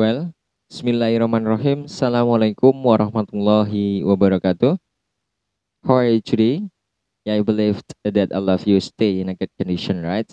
Well, Bismillahirrahmanirrahim. Assalamualaikum warahmatullahi wabarakatuh. How are you today? I believe that all of you stay in a good condition, right?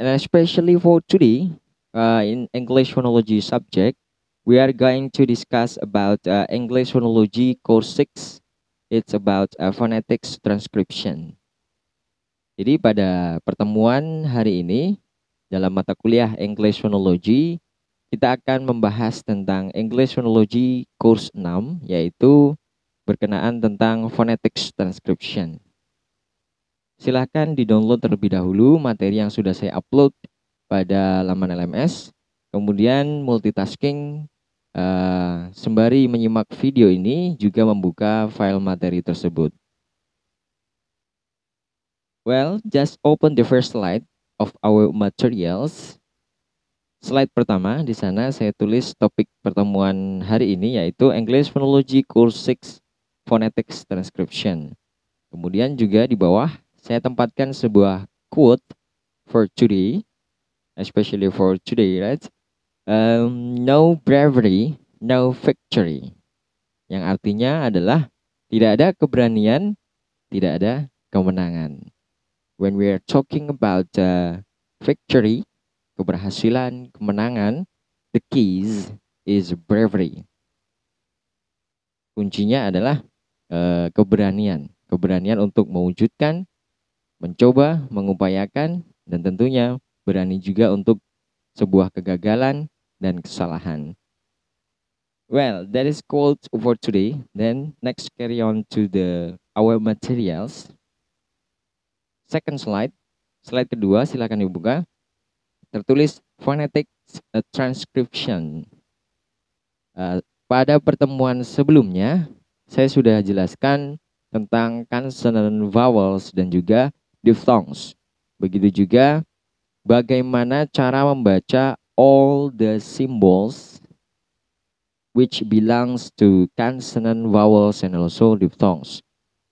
And especially for today, uh, in English phonology subject, we are going to discuss about uh, English phonology course 6. It's about uh, phonetics transcription. Jadi pada pertemuan hari ini dalam mata kuliah English phonology kita akan membahas tentang English Phonology course 6 yaitu berkenaan tentang phonetics transcription. Silahkan di-download terlebih dahulu materi yang sudah saya upload pada laman LMS, kemudian multitasking uh, sembari menyimak video ini juga membuka file materi tersebut. Well, just open the first slide of our materials slide pertama di sana saya tulis topik pertemuan hari ini yaitu English Phonology Course 6 Phonetics Transcription. Kemudian juga di bawah saya tempatkan sebuah quote for today, especially for today, right? Um, no bravery, no victory. Yang artinya adalah tidak ada keberanian, tidak ada kemenangan. When we are talking about uh, victory, keberhasilan, kemenangan, the keys is bravery. Kuncinya adalah uh, keberanian, keberanian untuk mewujudkan, mencoba, mengupayakan, dan tentunya berani juga untuk sebuah kegagalan dan kesalahan. Well, that is called for today. Then next carry on to the our materials. Second slide. Slide kedua silakan dibuka tertulis phonetic eh, transcription. Uh, pada pertemuan sebelumnya, saya sudah jelaskan tentang consonant vowels dan juga diphthongs. Begitu juga bagaimana cara membaca all the symbols which belongs to consonant vowels and also diphthongs.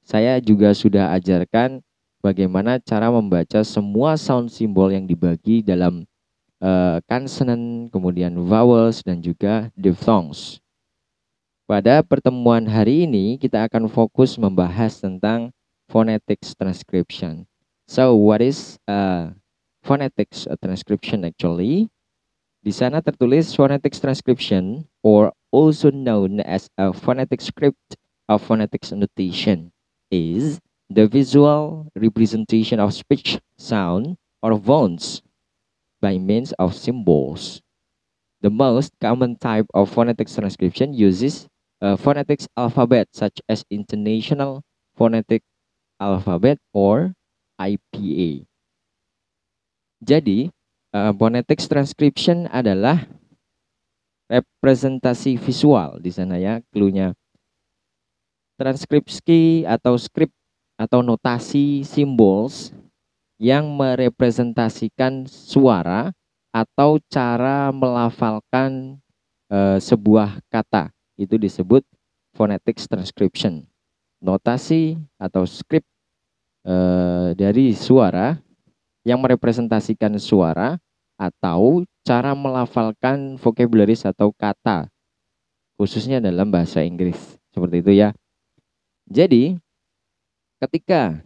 Saya juga sudah ajarkan bagaimana cara membaca semua sound simbol yang dibagi dalam uh, consonant, kemudian vowels, dan juga diphthongs. Pada pertemuan hari ini, kita akan fokus membahas tentang phonetics transcription. So, what is uh, phonetics transcription actually? Di sana tertulis phonetics transcription or also known as a phonetic script of phonetics notation is the visual representation of speech, sound, or vowels by means of symbols. The most common type of phonetic transcription uses a phonetic alphabet such as International Phonetic Alphabet or IPA. Jadi, uh, phonetics transcription adalah representasi visual di sana ya, clue-nya Transkripsi atau skrip atau notasi symbols yang merepresentasikan suara atau cara melafalkan e, sebuah kata. Itu disebut phonetics transcription. Notasi atau script e, dari suara yang merepresentasikan suara atau cara melafalkan vocabulary atau kata khususnya dalam bahasa Inggris. Seperti itu ya. Jadi, ketika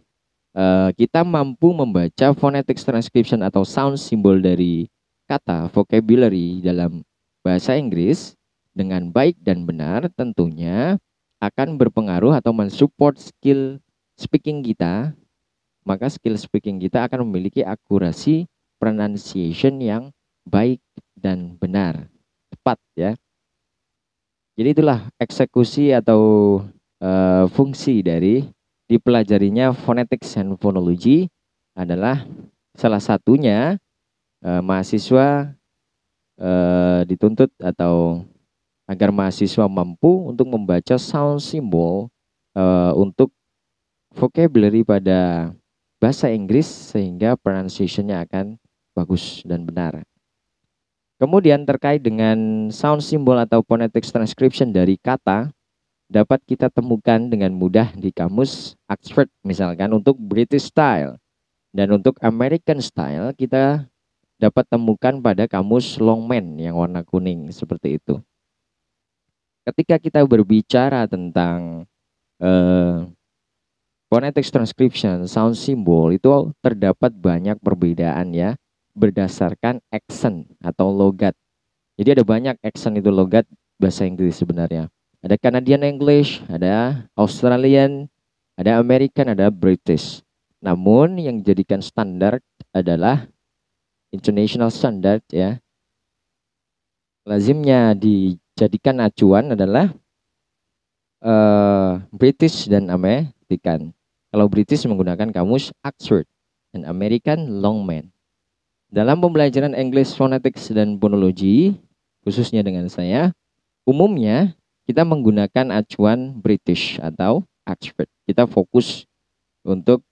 uh, kita mampu membaca phonetic transcription atau sound simbol dari kata vocabulary dalam bahasa Inggris dengan baik dan benar tentunya akan berpengaruh atau mensupport skill speaking kita maka skill speaking kita akan memiliki akurasi pronunciation yang baik dan benar tepat ya jadi itulah eksekusi atau uh, fungsi dari dipelajarinya phonetics and phonology adalah salah satunya eh, mahasiswa eh, dituntut atau agar mahasiswa mampu untuk membaca sound symbol eh, untuk vocabulary pada bahasa Inggris sehingga pronunciation-nya akan bagus dan benar. Kemudian terkait dengan sound symbol atau phonetics transcription dari kata, dapat kita temukan dengan mudah di kamus Oxford misalkan untuk British Style. Dan untuk American Style kita dapat temukan pada kamus Longman yang warna kuning seperti itu. Ketika kita berbicara tentang eh, phonetics transcription, sound symbol itu terdapat banyak perbedaan ya berdasarkan accent atau logat. Jadi ada banyak accent itu logat bahasa Inggris sebenarnya ada Canadian English, ada Australian, ada American, ada British. Namun yang dijadikan standar adalah international standard ya. Lazimnya dijadikan acuan adalah uh, British dan American. Kalau British menggunakan kamus Oxford dan American Longman. Dalam pembelajaran English Phonetics dan Phonology, khususnya dengan saya, umumnya kita menggunakan acuan British atau Oxford. Kita fokus untuk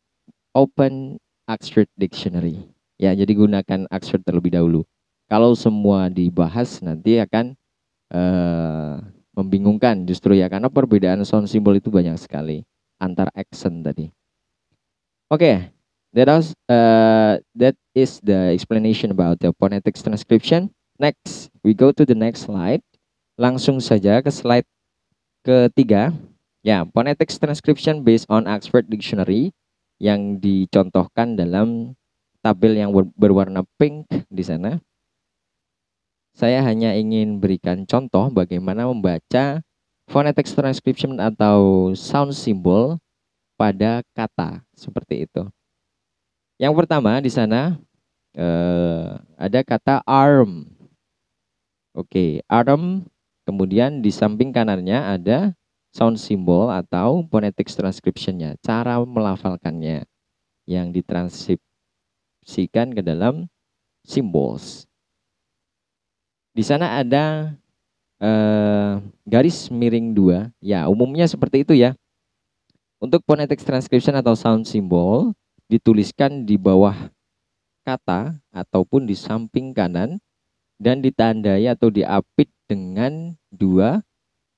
Open Oxford Dictionary. Ya, jadi gunakan Oxford terlebih dahulu. Kalau semua dibahas nanti akan uh, membingungkan justru ya karena perbedaan sound symbol itu banyak sekali antar accent tadi. Oke, okay, that uh, that is the explanation about the phonetics transcription. Next, we go to the next slide. Langsung saja ke slide ketiga. Ya, phonetics transcription based on expert Dictionary yang dicontohkan dalam tabel yang berwarna pink di sana. Saya hanya ingin berikan contoh bagaimana membaca phonetics transcription atau sound symbol pada kata seperti itu. Yang pertama di sana eh, ada kata arm. Oke, okay, arm Kemudian di samping kanannya ada sound symbol atau phonetic transcriptionnya, cara melafalkannya yang ditranskripsikan ke dalam symbols. Di sana ada eh, garis miring dua, ya umumnya seperti itu ya. Untuk phonetic transcription atau sound symbol dituliskan di bawah kata ataupun di samping kanan dan ditandai atau diapit dengan dua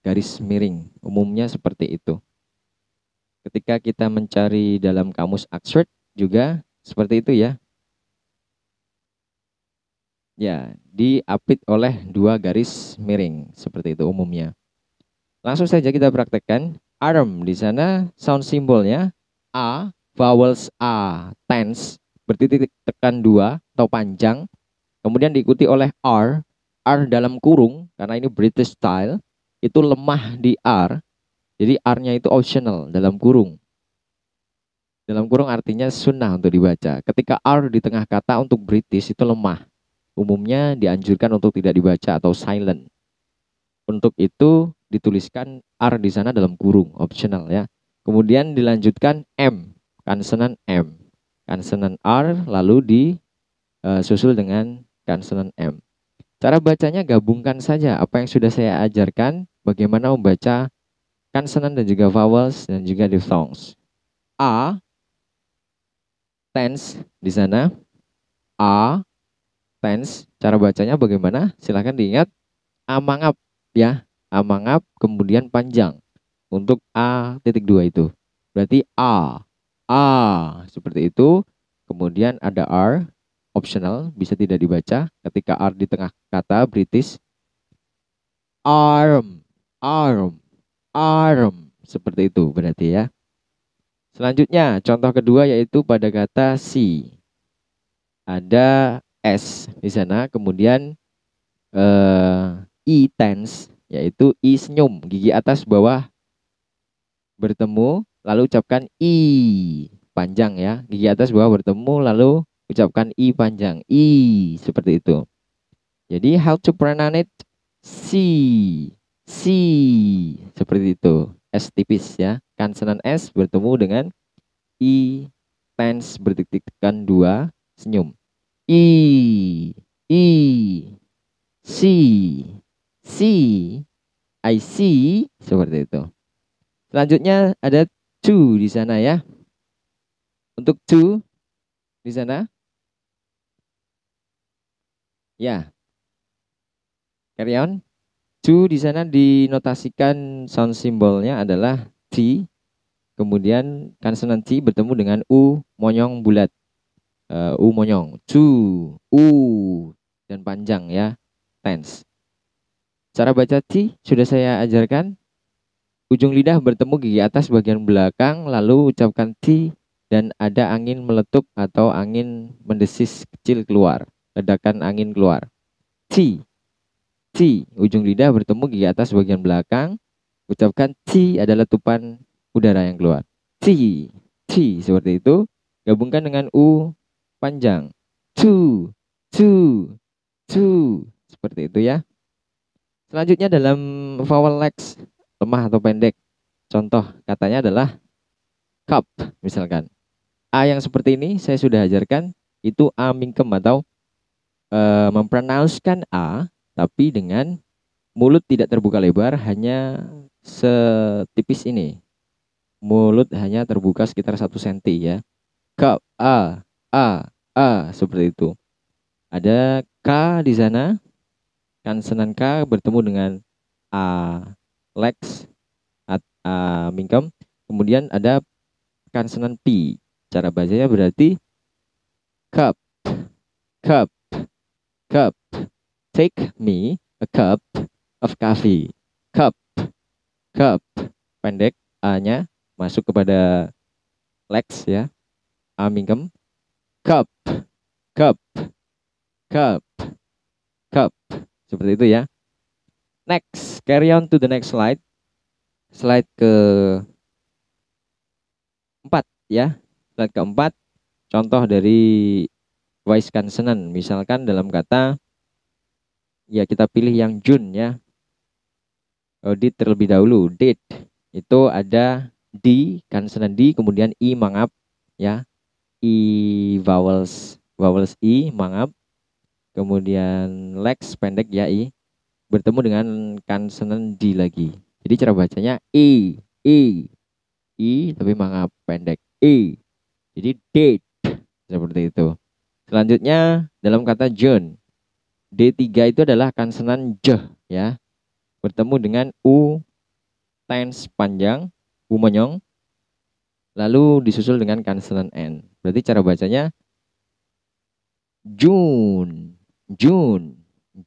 garis miring. Umumnya seperti itu. Ketika kita mencari dalam kamus Oxford juga seperti itu ya. Ya, diapit oleh dua garis miring seperti itu umumnya. Langsung saja kita praktekkan arm di sana sound simbolnya a vowels a tense bertitik tekan dua atau panjang kemudian diikuti oleh r R dalam kurung karena ini British style itu lemah di R. Jadi R-nya itu optional dalam kurung. Dalam kurung artinya sunnah untuk dibaca. Ketika R di tengah kata untuk British itu lemah. Umumnya dianjurkan untuk tidak dibaca atau silent. Untuk itu dituliskan R di sana dalam kurung, optional ya. Kemudian dilanjutkan M, kansenan M. Kansenan R lalu disusul eh, dengan kansenan M. Cara bacanya gabungkan saja apa yang sudah saya ajarkan, bagaimana membaca konsonan dan juga vowels dan juga diphthongs. A tense di sana. A tense cara bacanya bagaimana? Silahkan diingat A mangap, ya, A mangap. kemudian panjang untuk A titik dua itu. Berarti A, A seperti itu. Kemudian ada R, optional, bisa tidak dibaca. Ketika R di tengah kata British, arm, arm, arm. Seperti itu berarti ya. Selanjutnya, contoh kedua yaitu pada kata C Ada S di sana, kemudian e E tense, yaitu I senyum, gigi atas bawah bertemu, lalu ucapkan I panjang ya, gigi atas bawah bertemu, lalu Ucapkan i panjang, i seperti itu. Jadi how to pronounce it? c c seperti itu. S tipis ya. Kansenan S bertemu dengan i tense bertitik dua senyum. I, i, c c I see seperti itu. Selanjutnya ada to di sana ya. Untuk to di sana? Ya. Carry on. To di sana dinotasikan sound simbolnya adalah T. Kemudian konsonan T bertemu dengan U monyong bulat. Uh, U monyong. To. U. Dan panjang ya. Tense. Cara baca T sudah saya ajarkan. Ujung lidah bertemu gigi atas bagian belakang lalu ucapkan T dan ada angin meletup atau angin mendesis kecil keluar, ledakan angin keluar. C C ujung lidah bertemu gigi atas bagian belakang. Ucapkan C ada letupan udara yang keluar. C C seperti itu. Gabungkan dengan u panjang. C. C. C. seperti itu ya. Selanjutnya dalam vowel lex lemah atau pendek. Contoh katanya adalah cup misalkan A yang seperti ini saya sudah ajarkan itu A mingkem atau e, A tapi dengan mulut tidak terbuka lebar hanya setipis ini. Mulut hanya terbuka sekitar satu senti ya. K A A A seperti itu. Ada K di sana. Kan senan K bertemu dengan A Lex at A Mingkem. Kemudian ada kan senan P Cara bacanya berarti cup, cup, cup. Take me a cup of coffee. Cup, cup. Pendek A-nya masuk kepada Lex ya. a mingkem. Cup, cup, cup, cup. Seperti itu ya. Next, carry on to the next slide. Slide ke empat ya. Slide keempat, contoh dari Weiskansenan. Misalkan dalam kata, ya kita pilih yang June ya. Audit terlebih dahulu, date. Itu ada di, kansenan di, kemudian i mangap ya. I vowels, vowels i mangap. Kemudian lex pendek ya i. Bertemu dengan kansenan di lagi. Jadi cara bacanya i, i, i tapi mangap pendek i jadi date seperti itu. Selanjutnya dalam kata John. D3 itu adalah konsonan J ya. Bertemu dengan U tense panjang, U menyong Lalu disusul dengan konsonan N. Berarti cara bacanya June, June,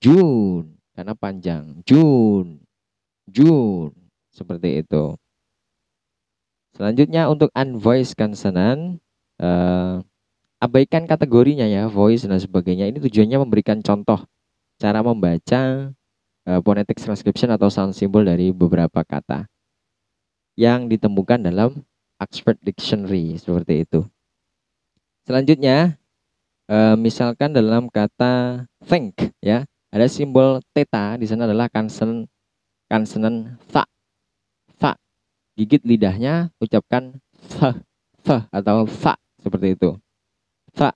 June karena panjang. June, June seperti itu. Selanjutnya untuk unvoiced consonant uh, abaikan kategorinya ya, voice dan sebagainya. Ini tujuannya memberikan contoh cara membaca uh, phonetic transcription atau sound symbol dari beberapa kata yang ditemukan dalam expert Dictionary seperti itu. Selanjutnya, uh, misalkan dalam kata think ya, ada simbol theta di sana adalah kansen kansenan tha tha gigit lidahnya ucapkan fa th atau tha seperti itu. sa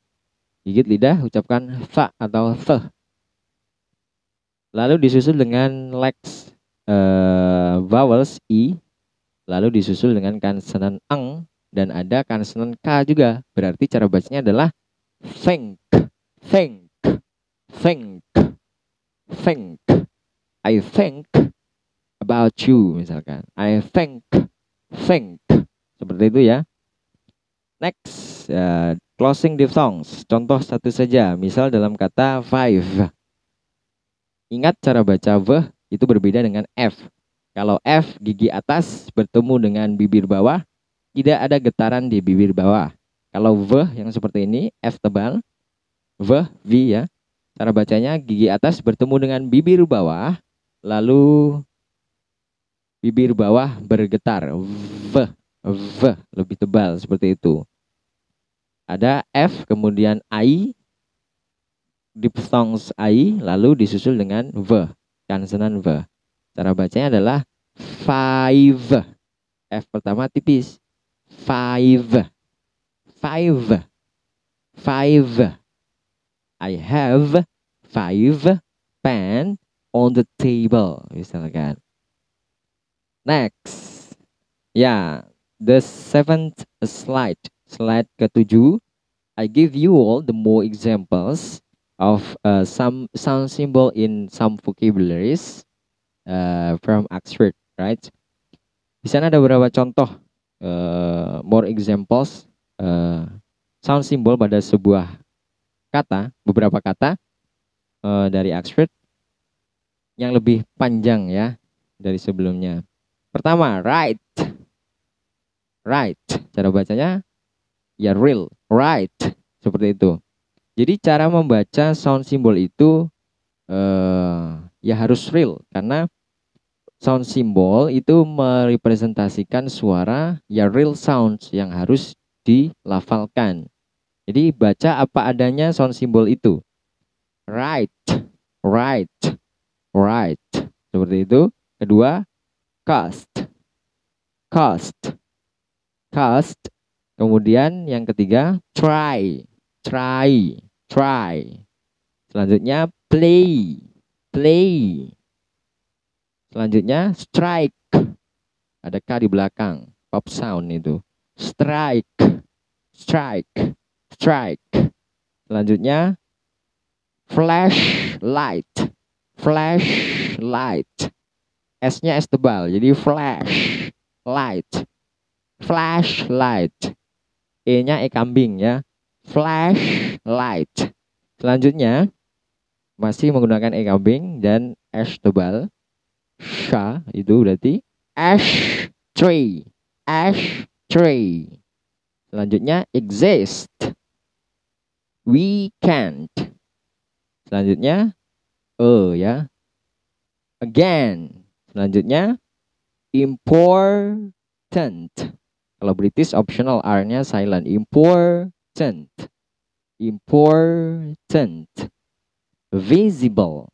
Gigit lidah, ucapkan sa atau se. Lalu disusul dengan lex uh, vowels i, lalu disusul dengan konsonan ang dan ada konsonan k juga. Berarti cara bacanya adalah think, think, think, think. I think about you misalkan. I think, think. Seperti itu ya. Next uh, closing songs. Contoh satu saja, misal dalam kata five. Ingat cara baca v itu berbeda dengan f. Kalau f gigi atas bertemu dengan bibir bawah, tidak ada getaran di bibir bawah. Kalau v yang seperti ini, f tebal, v v ya. Cara bacanya gigi atas bertemu dengan bibir bawah, lalu bibir bawah bergetar, v v lebih tebal seperti itu. Ada F, kemudian I, diphthongs I, lalu disusul dengan V, konsonan V. Cara bacanya adalah five. F pertama tipis. Five. Five. Five. I have five pen on the table. Misalkan. Next. Ya, yeah, the seventh slide slide ke-7 I give you all the more examples of uh, some sound symbol in some vocabularies uh, from Oxford, right? Di sana ada beberapa contoh uh, more examples uh, sound symbol pada sebuah kata, beberapa kata uh, dari Oxford yang lebih panjang ya dari sebelumnya. Pertama, right. Right. Cara bacanya ya real, right, seperti itu. Jadi cara membaca sound simbol itu eh, ya harus real karena sound simbol itu merepresentasikan suara ya real sounds yang harus dilafalkan. Jadi baca apa adanya sound simbol itu. Right, right, right. Seperti itu. Kedua, cast. Cast. Cast Kemudian yang ketiga, try, try, try. Selanjutnya play, play. Selanjutnya strike. Ada K di belakang, pop sound itu. Strike, strike, strike. Selanjutnya flashlight, flashlight. S-nya S tebal, jadi flash light, flashlight. E-nya E kambing ya. Flashlight. Selanjutnya masih menggunakan E kambing dan S tebal. Sha itu berarti ash tree. Ash tree. Selanjutnya exist. We can't. Selanjutnya e ya. Again. Selanjutnya important. Kalau British optional R-nya silent. Important. Important. Visible.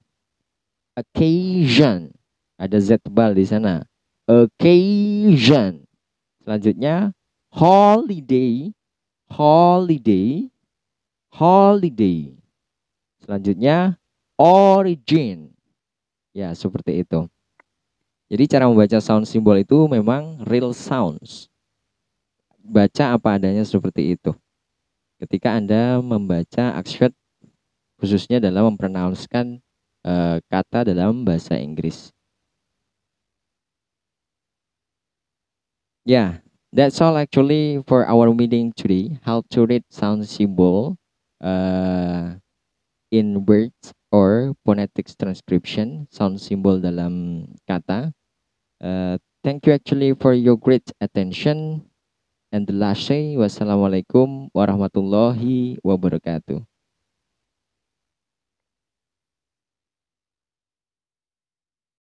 Occasion. Ada Z tebal di sana. Occasion. Selanjutnya holiday. Holiday. Holiday. Selanjutnya origin. Ya, seperti itu. Jadi cara membaca sound simbol itu memang real sounds baca apa adanya seperti itu. Ketika Anda membaca Oxford, khususnya dalam mempronounskan e, eh, kata dalam bahasa Inggris. Yeah, that's all actually for our meeting today. How to read sound symbol uh, in words or phonetics transcription, sound symbol dalam kata. Uh, thank you actually for your great attention and the last say, wassalamualaikum warahmatullahi wabarakatuh.